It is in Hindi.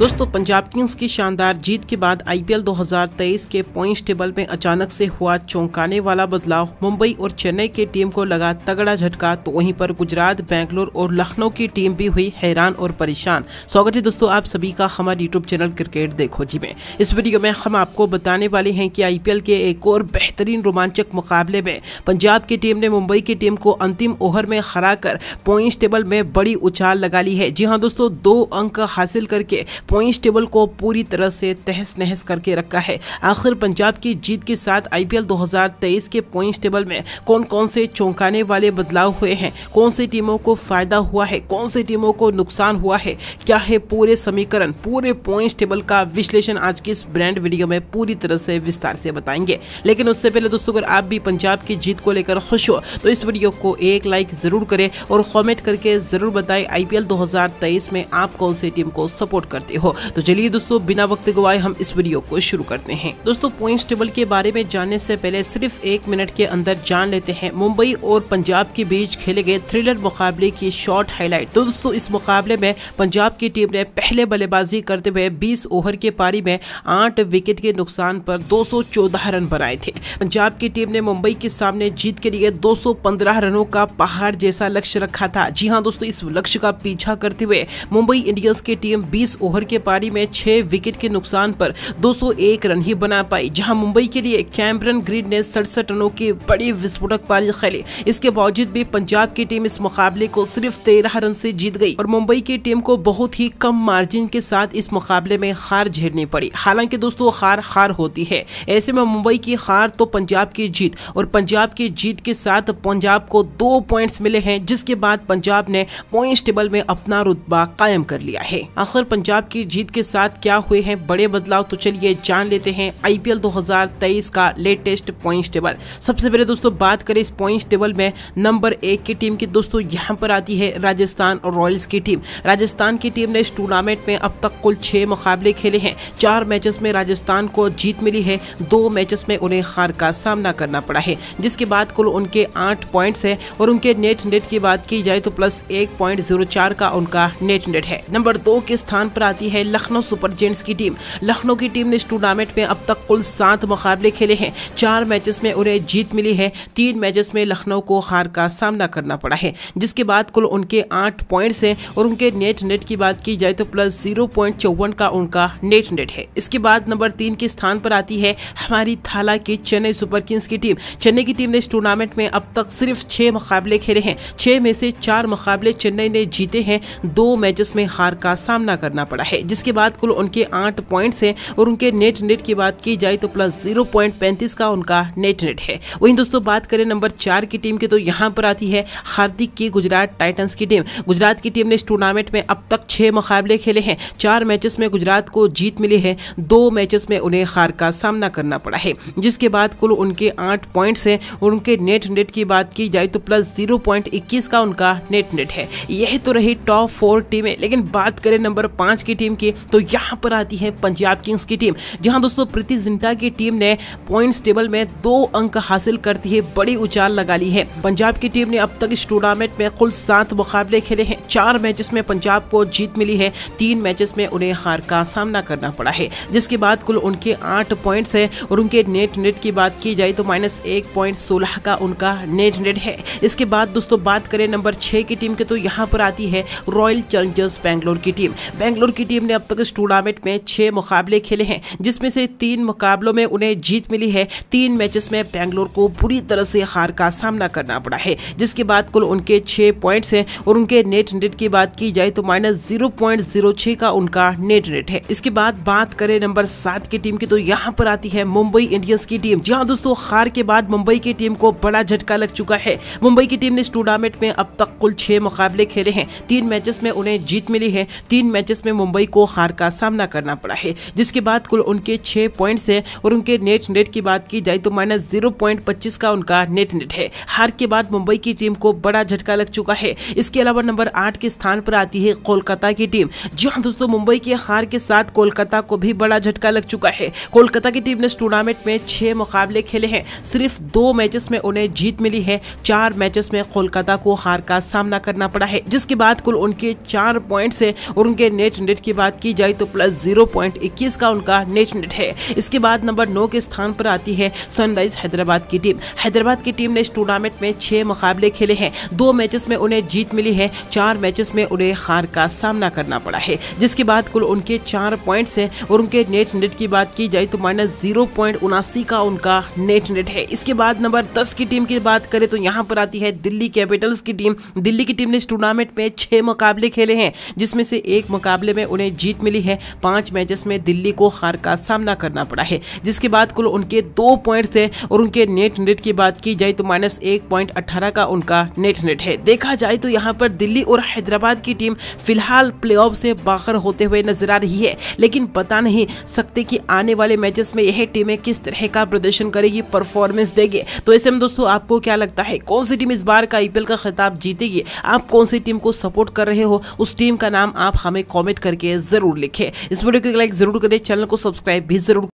दोस्तों पंजाब किंग्स की शानदार जीत के बाद आईपीएल 2023 के पॉइंट्स टेबल में अचानक से हुआ चौंकाने वाला बदलाव मुंबई और चेन्नई की टीम को लगा तगड़ा झटका तो वहीं पर गुजरात बेंगलोर और लखनऊ की टीम भी हुई हैरान और परेशान स्वागत है दोस्तों आप सभी का हमारे यूट्यूब चैनल क्रिकेट देखो जी में इस वीडियो में हम आपको बताने वाले हैं की आई के एक और बेहतरीन रोमांचक मुकाबले में पंजाब की टीम ने मुंबई की टीम को अंतिम ओवर में हरा कर टेबल में बड़ी उछाल लगा ली है जी हाँ दोस्तों दो अंक हासिल करके पॉइंट्स टेबल को पूरी तरह से तहस नहस करके रखा है आखिर पंजाब की जीत के साथ आईपीएल 2023 के पॉइंट्स टेबल में कौन कौन से चौंकाने वाले बदलाव हुए हैं कौन सी टीमों को फायदा हुआ है कौन सी टीमों को नुकसान हुआ है क्या है पूरे समीकरण पूरे पॉइंट्स टेबल का विश्लेषण आज की इस ब्रांड वीडियो में पूरी तरह से विस्तार से बताएंगे लेकिन उससे पहले दोस्तों अगर आप भी पंजाब की जीत को लेकर खुश हो तो इस वीडियो को एक लाइक जरूर करें और कॉमेंट करके जरूर बताएं आईपीएल 2023 में आप कौन सी टीम को सपोर्ट करते हो हो तो चलिए दोस्तों बिना वक्त गवाए हम इस वीडियो को शुरू करते हैं दोस्तों पॉइंट्स टेबल के बारे में जानने से पहले सिर्फ एक मिनट के अंदर जान लेते हैं मुंबई और पंजाब के बीच खेले गए थ्रिलर मुकाबले की शॉर्ट हाईलाइट तो दोस्तों इस मुकाबले में पंजाब की टीम ने पहले बल्लेबाजी करते हुए बीस ओवर के पारी में आठ विकेट के नुकसान पर दो रन बनाए थे पंजाब की टीम ने मुंबई के सामने जीत के लिए दो रनों का पहाड़ जैसा लक्ष्य रखा था जी हाँ दोस्तों इस लक्ष्य का पीछा करते हुए मुंबई इंडियंस की टीम 20 ओवर के पारी में छह विकेट के नुकसान पर 201 रन ही बना पाई जहां मुंबई के लिए कैमरन ग्रीन ने सड़सठ रनों की बड़ी विस्फोटक पारी खेली इसके बावजूद भी पंजाब की टीम इस मुकाबले को सिर्फ तेरह रन से जीत गई और मुंबई की टीम को बहुत ही कम मार्जिन के साथ इस मुकाबले में हार झेलनी पड़ी हालांकि दोस्तों हार हार होती है ऐसे में मुंबई की हार तो पंजाब की जीत और पंजाब की जीत के साथ पंजाब को दो पॉइंट्स मिले हैं जिसके बाद पंजाब ने पॉइंट्स टेबल में अपना रुतबा कायम कर लिया है आखिर पंजाब की की जीत के साथ क्या हुए हैं बड़े बदलाव तो चलिए जान लेते हैं आईपीएल 2023 का लेटेस्ट पॉइंट्स टेबल सबसे पहले दोस्तों बात करें इस पॉइंट्स टेबल में नंबर एक की टीम की दोस्तों यहाँ पर आती है राजस्थान रॉयल्स की टीम राजस्थान की टीम ने इस टूर्नामेंट में अब तक कुल छः मुकाबले खेले हैं चार मैचेस में राजस्थान को जीत मिली है दो मैचेस में उन्हें हार का सामना करना पड़ा है जिसके बाद कुल उनके आठ पॉइंट्स हैं और उनके नेट नेट की बात की जाए तो प्लस एक पॉइंट जीरो चार का उनका नेट नेट है नंबर दो के स्थान पर आती है है लखनऊ सुपर जेंट्स की टीम लखनऊ की टीम ने इस टूर्नामेंट में अब तक कुल सात मुकाबले खेले हैं चार मैचेस में उन्हें जीत मिली है तीन मैचेस में लखनऊ को हार का सामना करना पड़ा है जिसके बाद कुल उनके आठ पॉइंट्स हैं और उनके नेट नेट की बात की जाए तो प्लस जीरो पॉइंट चौवन का उनका नेट नेट है इसके बाद नंबर तीन के स्थान पर आती है हमारी थाला की चेन्नई सुपर किंग्स की टीम चेन्नई की टीम ने इस टूर्नामेंट में अब तक सिर्फ छह मुकाबले खेले हैं छह में से चार मुकाबले चेन्नई ने जीते हैं दो मैचेस में हार का सामना करना पड़ा है जिसके बाद कुल उनके आठ पॉइंट्स हैं और उनके नेट नेट की बात की जाए तो प्लस जीरो पॉइंट पैंतीस का उनका नेट नेट है वहीं दोस्तों बात करें नंबर चार की टीम की तो यहां पर आती है हार्दिक की गुजरात टाइटन्स की टीम गुजरात की टीम ने इस टूर्नामेंट में अब तक छह मुकाबले खेले हैं चार मैचेस में गुजरात को जीत मिली है दो मैचेस में उन्हें हार का सामना करना पड़ा है जिसके बाद कुल उनके आठ पॉइंट्स हैं और उनके नेट नेट की बात की जाए तो प्लस जीरो पॉइंट इक्कीस का उनका नेट नेट है यह तो रही टॉप फोर टीमें लेकिन बात करें नंबर पांच की टीम टीम की तो यहाँ पर आती है पंजाब किंग्स की टीम जहाँ दोस्तों प्रीति जिंटा की टीम ने पॉइंट्स टेबल में दो अंक हासिल करती है बड़ी उचाल लगा ली है पंजाब की टीम ने अब तक इस टूर्नामेंट में कुल सात मुकाबले खेले हैं चार मैचेस में पंजाब को जीत मिली है तीन मैचेस में उन्हें हार का सामना करना पड़ा है जिसके बाद कुल उनके आठ पॉइंट्स है और उनके नेट नेट की बात की जाए तो माइनस एक पॉइंट सोलह का उनका नेट नेट है इसके बाद दोस्तों बात करें नंबर छह की टीम की तो यहाँ पर आती है रॉयल चैलेंजर्स बैंगलोर की टीम बैंगलोर की टीम टीम ने अब तक इस टूर्नामेंट में छह मुकाबले खेले हैं जिसमें से तीन मुकाबलों में उन्हें जीत मिली है तीन मैचेस में बेंगलोर को बुरी तरह से हार का सामना करना पड़ा है जिसके बाद कुल उनके छह पॉइंट्स हैं और उनके नेट रेट की बात की जाए तो माइनस जीरो जीरो का उनका नेट रेट है इसके बाद बात करें नंबर सात की टीम की तो यहाँ पर आती है मुंबई इंडियंस की टीम जहाँ दोस्तों हार के बाद मुंबई की टीम को बड़ा झटका लग चुका है मुंबई की टीम ने इस टूर्नामेंट में अब तक कुल छह मुकाबले खेले हैं तीन मैचेस में उन्हें जीत मिली है तीन मैचेस में मुंबई मुंबई को हार का सामना करना पड़ा है जिसके बाद कुल उनके छह पॉइंट्स है और उनके नेट नेट की बात की जाए तो माइनस जीरो पॉइंट पच्चीस का उनका नेट नेट है हार के बाद मुंबई की टीम को बड़ा झटका लग चुका है इसके अलावा नंबर आठ के स्थान पर आती है कोलकाता की टीम जी हाँ दोस्तों मुंबई के हार के साथ कोलकाता को भी बड़ा झटका लग चुका है कोलकाता की टीम ने टूर्नामेंट में छह मुकाबले खेले हैं सिर्फ दो मैचेस में उन्हें जीत मिली है चार मैचेस में कोलकाता को हार का सामना करना पड़ा है जिसके बाद कुल उनके चार पॉइंट्स है और उनके नेट नेट की की बात की जाए तो प्लस जीरो पॉइंट इक्कीस का उनका नेट नेट है इसके बाद नंबर नौ के स्थान पर आती है सनराइज हैदराबाद की टीम हैदराबाद की टीम ने इस टूर्नामेंट में छह मुकाबले खेले हैं दो मैचेस में उन्हें जीत मिली है चार मैचेस में उन्हें हार का सामना करना पड़ा है जिसके बाद कुल उनके चार पॉइंट्स हैं और उनके नेट नेट की बात की जाए तो माइनस जीरो पॉइंट उनासी का उनका नेट नेट है इसके बाद नंबर दस की टीम की बात करें तो यहाँ पर आती है दिल्ली कैपिटल्स की टीम दिल्ली की टीम ने इस टूर्नामेंट में छह मुकाबले खेले हैं जिसमें से एक मुकाबले में उन्हें उन्हें जीत मिली है पांच मैचेस में दिल्ली को हार का सामना करना पड़ा है जिसके बाद कुल उनके दो पॉइंट्स है और उनके नेट नेट की बात की जाए तो माइनस एक पॉइंट अट्ठारह का उनका नेट नेट है देखा जाए तो यहाँ पर दिल्ली और हैदराबाद की टीम फिलहाल प्ले से बाहर होते हुए नजर आ रही है लेकिन पता नहीं सकते कि आने वाले मैचेस में यह टीमें किस तरह का प्रदर्शन करेगी परफॉर्मेंस देगी तो ऐसे में दोस्तों आपको क्या लगता है कौन सी टीम इस बार का आईपीएल का खिताब जीतेगी आप कौन सी टीम को सपोर्ट कर रहे हो उस टीम का नाम आप हमें कॉमेंट करके ज़रूर लिखें इस वीडियो को लाइक ज़रूर करें चैनल को सब्सक्राइब भी ज़रूर